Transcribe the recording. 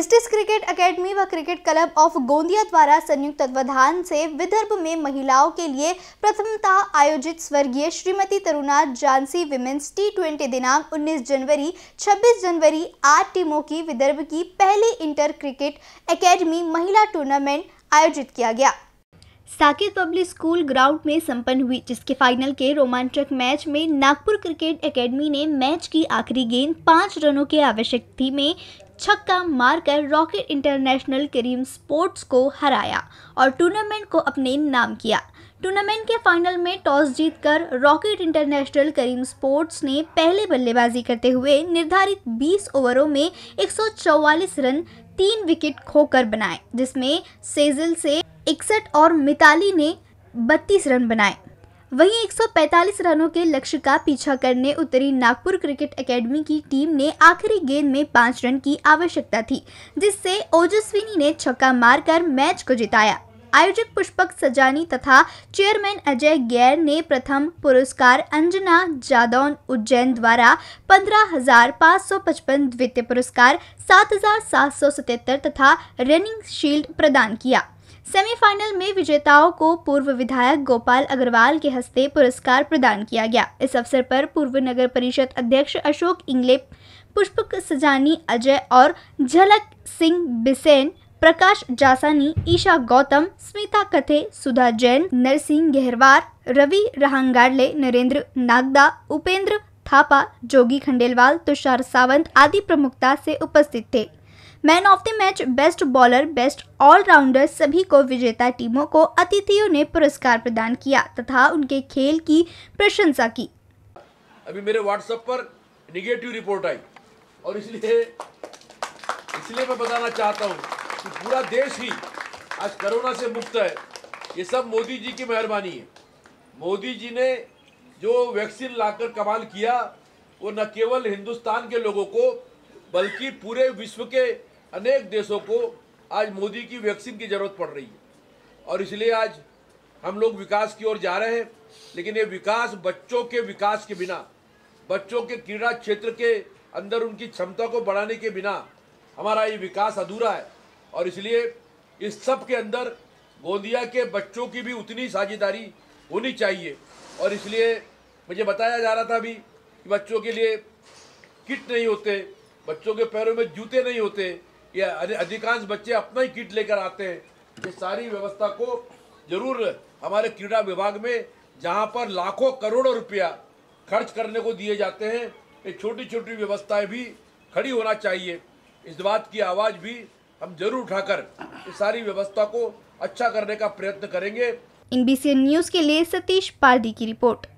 मिस्टिस cricket academy व cricket club of Gondia द्वारा संयुक्त तत्वाधान से विदर्भ में महिलाओं के लिए प्रथमता आयोजित स्वर्गीय Shrimati Taruna Jansi women's T twenty दिनांक 19 जनवरी 26 जनवरी आठ टीमों की विदर्भ की पहली इंटर क्रिकेट एकेडमी महिला टूर्नामेंट आयोजित किया गया साकेत पब्लिक स्कूल ग्राउंड में संपन्न हुई जिसके फाइनल के रोमांचक मैच में नागपुर क्रिकेट एकेडमी ने मैच की आखिरी गेंद पाँच रनों के आवश्यक थी में छक्का मारकर रॉकेट इंटरनेशनल करीम स्पोर्ट्स को हराया और टूर्नामेंट को अपने नाम किया टूर्नामेंट के फाइनल में टॉस जीतकर रॉकेट इंटरनेशनल करीम स्पोर्ट्स ने पहले बल्लेबाजी करते हुए निर्धारित 20 ओवरों में 144 रन तीन विकेट खोकर बनाए जिसमें सेजल से इकसठ और मिताली ने बत्तीस रन बनाए वहीं 145 रनों के लक्ष्य का पीछा करने उतरी नागपुर क्रिकेट एकेडमी की टीम ने आखिरी गेंद में पाँच रन की आवश्यकता थी जिससे ओजस्विनी ने छक्का मारकर मैच को जिताया आयोजक पुष्पक सजानी तथा चेयरमैन अजय गैर ने प्रथम पुरस्कार अंजना जादौन उज्जैन द्वारा पंद्रह हजार पाँच सौ पचपन द्वितीय पुरस्कार सात हजार सात सौ सतहत्तर तथा रनिंग शील्ड प्रदान किया सेमीफाइनल में विजेताओं को पूर्व विधायक गोपाल अग्रवाल के हस्ते पुरस्कार प्रदान किया गया इस अवसर पर पूर्व नगर परिषद अध्यक्ष अशोक इंगले पुष्पक सजानी अजय और झलक सिंह बिसेन प्रकाश जासानी ईशा गौतम स्मिता कथे सुधा जैन नरसिंह गहरवार रवि रहांगारले नरेंद्र नागदा उपेंद्र थापा जोगी खंडेलवाल तुषार सावंत आदि प्रमुखता से उपस्थित थे man of the match best bowler best allrounder सभी को विजेता टीमों को अतिथियों ने पुरस्कार प्रदान किया तथा उनके खेल की प्रशंसा की अभी मेरे व्हाट्सएप पर निगेटिव रिपोर्ट आई और इसलिए इसलिए मैं बताना चाहता हूँ कि पूरा देश ही आज कोरोना से मुक्त है ये सब मोदी जी की मेहरबानी है मोदी जी ने जो वैक्सीन लाकर कमाल किया वो न केवल हिंदुस्तान के लोगों को बल्कि पूरे विश्व के अनेक देशों को आज मोदी की वैक्सीन की ज़रूरत पड़ रही है और इसलिए आज हम लोग विकास की ओर जा रहे हैं लेकिन ये विकास बच्चों के विकास के बिना बच्चों के क्रीड़ा क्षेत्र के अंदर उनकी क्षमता को बढ़ाने के बिना हमारा ये विकास अधूरा है और इसलिए इस सब के अंदर गोंदिया के बच्चों की भी उतनी साझेदारी होनी चाहिए और इसलिए मुझे बताया जा रहा था अभी कि बच्चों के लिए किट नहीं होते बच्चों के पैरों में जूते नहीं होते ये अधिकांश बच्चे अपना ही किट लेकर आते हैं ये सारी व्यवस्था को जरूर हमारे क्रीड़ा विभाग में जहाँ पर लाखों करोड़ों रुपया खर्च करने को दिए जाते हैं ये छोटी छोटी व्यवस्थाएं भी खड़ी होना चाहिए इस बात की आवाज़ भी हम जरूर उठाकर इस सारी व्यवस्था को अच्छा करने का प्रयत्न करेंगे इन बीसी न्यूज़ के लिए सतीश पारदी की रिपोर्ट